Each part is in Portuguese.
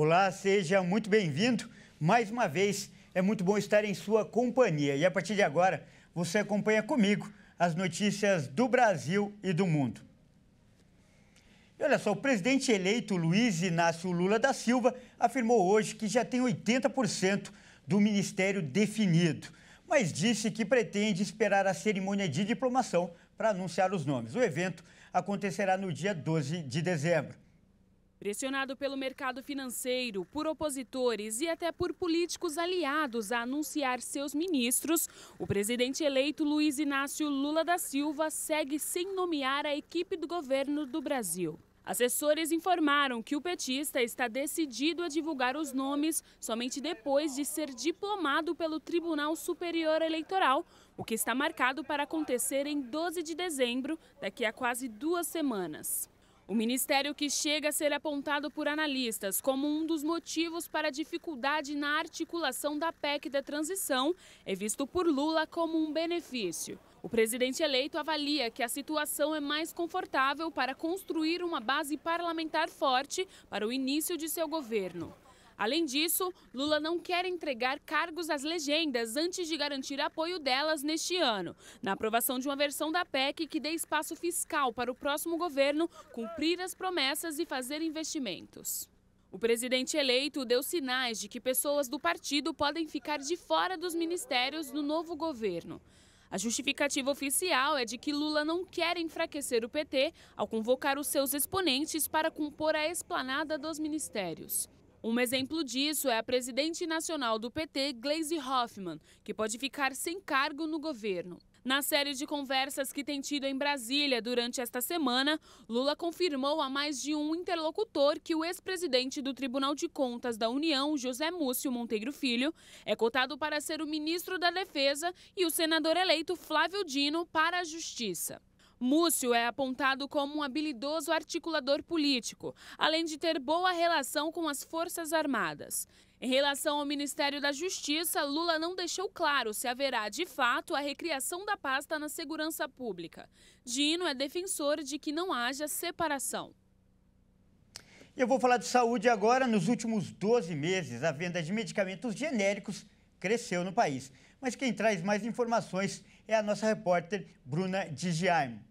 Olá, seja muito bem-vindo. Mais uma vez, é muito bom estar em sua companhia. E a partir de agora, você acompanha comigo as notícias do Brasil e do mundo. E olha só, o presidente eleito Luiz Inácio Lula da Silva afirmou hoje que já tem 80% do ministério definido, mas disse que pretende esperar a cerimônia de diplomação para anunciar os nomes. O evento acontecerá no dia 12 de dezembro. Pressionado pelo mercado financeiro, por opositores e até por políticos aliados a anunciar seus ministros, o presidente eleito Luiz Inácio Lula da Silva segue sem nomear a equipe do governo do Brasil. Assessores informaram que o petista está decidido a divulgar os nomes somente depois de ser diplomado pelo Tribunal Superior Eleitoral, o que está marcado para acontecer em 12 de dezembro, daqui a quase duas semanas. O ministério que chega a ser apontado por analistas como um dos motivos para a dificuldade na articulação da PEC da transição é visto por Lula como um benefício. O presidente eleito avalia que a situação é mais confortável para construir uma base parlamentar forte para o início de seu governo. Além disso, Lula não quer entregar cargos às legendas antes de garantir apoio delas neste ano. Na aprovação de uma versão da PEC que dê espaço fiscal para o próximo governo cumprir as promessas e fazer investimentos. O presidente eleito deu sinais de que pessoas do partido podem ficar de fora dos ministérios no novo governo. A justificativa oficial é de que Lula não quer enfraquecer o PT ao convocar os seus exponentes para compor a esplanada dos ministérios. Um exemplo disso é a presidente nacional do PT, Glaise Hoffmann, que pode ficar sem cargo no governo. Na série de conversas que tem tido em Brasília durante esta semana, Lula confirmou a mais de um interlocutor que o ex-presidente do Tribunal de Contas da União, José Múcio Monteiro Filho, é cotado para ser o ministro da Defesa e o senador eleito Flávio Dino para a Justiça. Múcio é apontado como um habilidoso articulador político, além de ter boa relação com as Forças Armadas. Em relação ao Ministério da Justiça, Lula não deixou claro se haverá, de fato, a recriação da pasta na segurança pública. Dino é defensor de que não haja separação. Eu vou falar de saúde agora. Nos últimos 12 meses, a venda de medicamentos genéricos cresceu no país. Mas quem traz mais informações é a nossa repórter Bruna Digiarmo.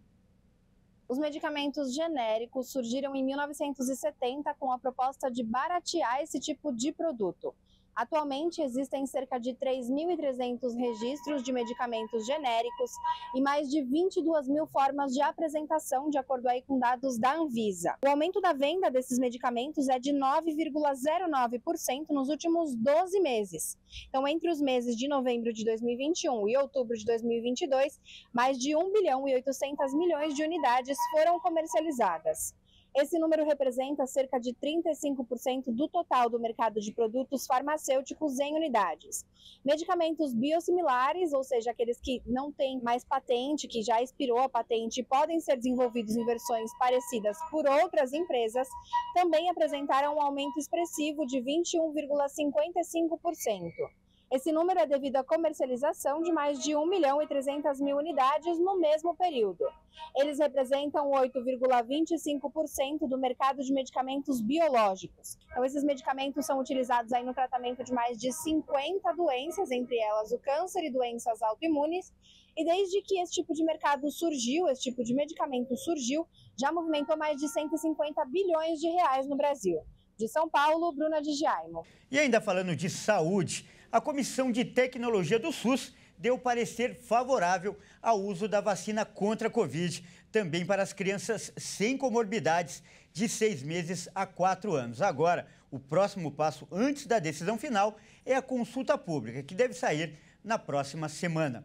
Os medicamentos genéricos surgiram em 1970 com a proposta de baratear esse tipo de produto. Atualmente existem cerca de 3.300 registros de medicamentos genéricos e mais de 22 mil formas de apresentação, de acordo aí com dados da Anvisa. O aumento da venda desses medicamentos é de 9,09% nos últimos 12 meses. Então, entre os meses de novembro de 2021 e outubro de 2022, mais de 1 bilhão e 800 milhões de unidades foram comercializadas. Esse número representa cerca de 35% do total do mercado de produtos farmacêuticos em unidades. Medicamentos biosimilares, ou seja, aqueles que não têm mais patente, que já expirou a patente, podem ser desenvolvidos em versões parecidas por outras empresas, também apresentaram um aumento expressivo de 21,55%. Esse número é devido à comercialização de mais de 1 milhão e 300 mil unidades no mesmo período. Eles representam 8,25% do mercado de medicamentos biológicos. Então, esses medicamentos são utilizados aí no tratamento de mais de 50 doenças, entre elas o câncer e doenças autoimunes. E desde que esse tipo de mercado surgiu, esse tipo de medicamento surgiu, já movimentou mais de 150 bilhões de reais no Brasil. De São Paulo, Bruna de E ainda falando de saúde, a Comissão de Tecnologia do SUS deu parecer favorável ao uso da vacina contra a Covid, também para as crianças sem comorbidades de seis meses a quatro anos. Agora, o próximo passo antes da decisão final é a consulta pública, que deve sair na próxima semana.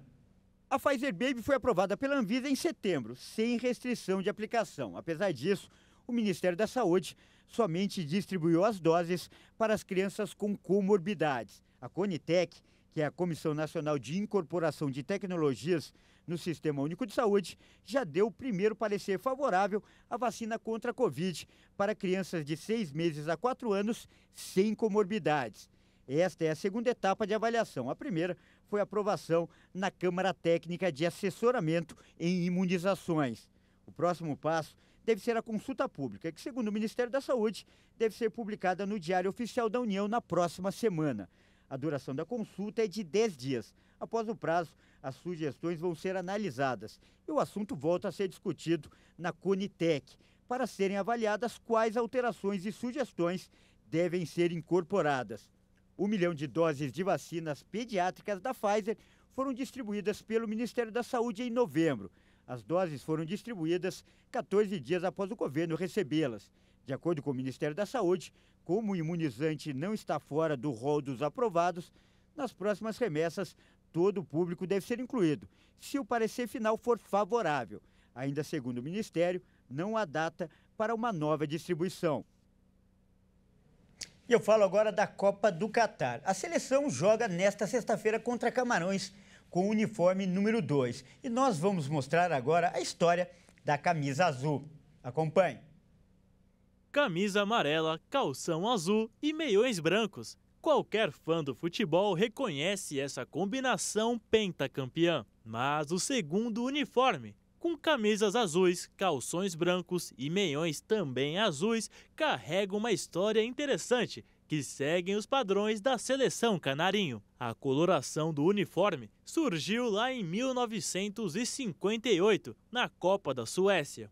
A Pfizer Baby foi aprovada pela Anvisa em setembro, sem restrição de aplicação. Apesar disso, o Ministério da Saúde somente distribuiu as doses para as crianças com comorbidades. A Conitec, que é a Comissão Nacional de Incorporação de Tecnologias no Sistema Único de Saúde, já deu o primeiro parecer favorável à vacina contra a Covid para crianças de seis meses a quatro anos sem comorbidades. Esta é a segunda etapa de avaliação. A primeira foi a aprovação na Câmara Técnica de Assessoramento em Imunizações. O próximo passo deve ser a consulta pública, que, segundo o Ministério da Saúde, deve ser publicada no Diário Oficial da União na próxima semana. A duração da consulta é de 10 dias. Após o prazo, as sugestões vão ser analisadas e o assunto volta a ser discutido na Conitec, para serem avaliadas quais alterações e sugestões devem ser incorporadas. Um milhão de doses de vacinas pediátricas da Pfizer foram distribuídas pelo Ministério da Saúde em novembro. As doses foram distribuídas 14 dias após o governo recebê-las. De acordo com o Ministério da Saúde, como o imunizante não está fora do rol dos aprovados, nas próximas remessas todo o público deve ser incluído, se o parecer final for favorável. Ainda segundo o Ministério, não há data para uma nova distribuição. E eu falo agora da Copa do Catar. A seleção joga nesta sexta-feira contra Camarões com o uniforme número 2. E nós vamos mostrar agora a história da camisa azul. Acompanhe. Camisa amarela, calção azul e meiões brancos. Qualquer fã do futebol reconhece essa combinação pentacampeã. Mas o segundo uniforme, com camisas azuis, calções brancos e meiões também azuis, carrega uma história interessante que seguem os padrões da seleção canarinho. A coloração do uniforme surgiu lá em 1958, na Copa da Suécia.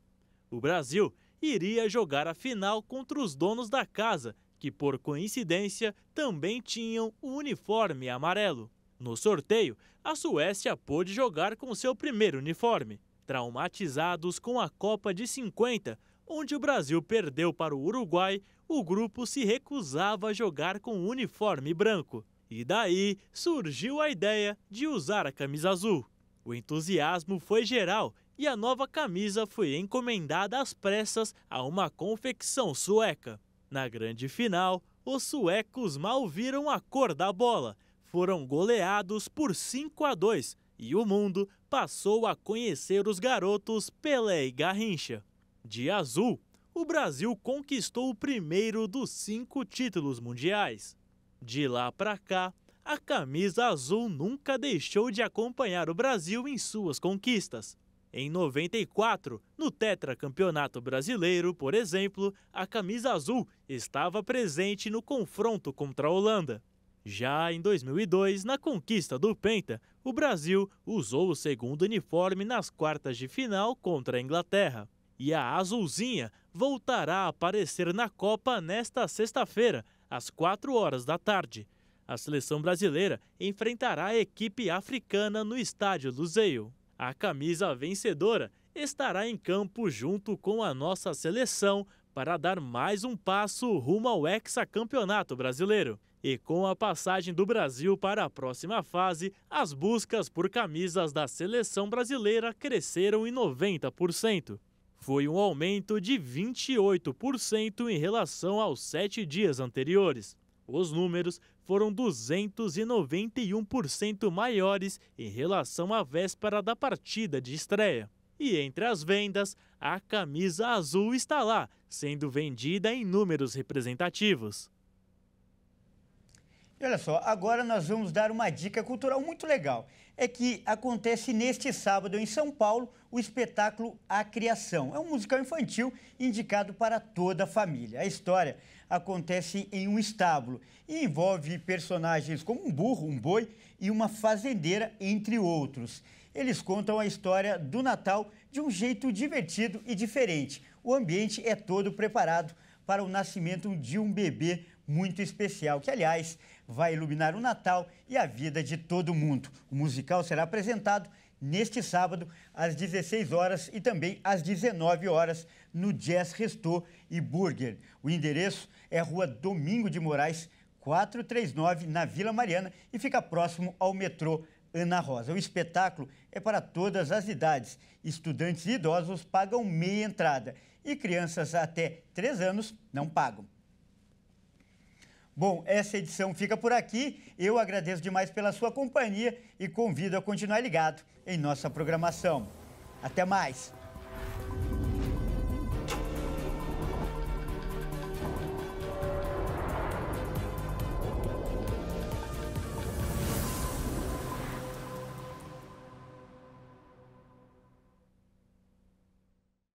O Brasil iria jogar a final contra os donos da casa, que por coincidência também tinham o uniforme amarelo. No sorteio, a Suécia pôde jogar com seu primeiro uniforme. Traumatizados com a Copa de 50, onde o Brasil perdeu para o Uruguai o grupo se recusava a jogar com uniforme branco. E daí surgiu a ideia de usar a camisa azul. O entusiasmo foi geral e a nova camisa foi encomendada às pressas a uma confecção sueca. Na grande final, os suecos mal viram a cor da bola, foram goleados por 5 a 2 e o mundo passou a conhecer os garotos Pelé e Garrincha. De azul, o Brasil conquistou o primeiro dos cinco títulos mundiais. De lá para cá, a camisa azul nunca deixou de acompanhar o Brasil em suas conquistas. Em 94, no Tetracampeonato Brasileiro, por exemplo, a camisa azul estava presente no confronto contra a Holanda. Já em 2002, na conquista do Penta, o Brasil usou o segundo uniforme nas quartas de final contra a Inglaterra e a azulzinha voltará a aparecer na Copa nesta sexta-feira, às 4 horas da tarde. A seleção brasileira enfrentará a equipe africana no estádio Luzeio. A camisa vencedora estará em campo junto com a nossa seleção para dar mais um passo rumo ao hexacampeonato brasileiro. E com a passagem do Brasil para a próxima fase, as buscas por camisas da seleção brasileira cresceram em 90% foi um aumento de 28% em relação aos sete dias anteriores. Os números foram 291% maiores em relação à véspera da partida de estreia. E entre as vendas, a camisa azul está lá, sendo vendida em números representativos. Olha só, agora nós vamos dar uma dica cultural muito legal. É que acontece neste sábado em São Paulo o espetáculo A Criação. É um musical infantil indicado para toda a família. A história acontece em um estábulo e envolve personagens como um burro, um boi e uma fazendeira, entre outros. Eles contam a história do Natal de um jeito divertido e diferente. O ambiente é todo preparado para o nascimento de um bebê muito especial, que, aliás, vai iluminar o Natal e a vida de todo mundo. O musical será apresentado neste sábado, às 16 horas e também às 19 horas, no Jazz Restô e Burger. O endereço é Rua Domingo de Moraes, 439, na Vila Mariana, e fica próximo ao metrô Ana Rosa. O espetáculo é para todas as idades. Estudantes e idosos pagam meia entrada e crianças até 3 anos não pagam. Bom, essa edição fica por aqui. Eu agradeço demais pela sua companhia e convido a continuar ligado em nossa programação. Até mais!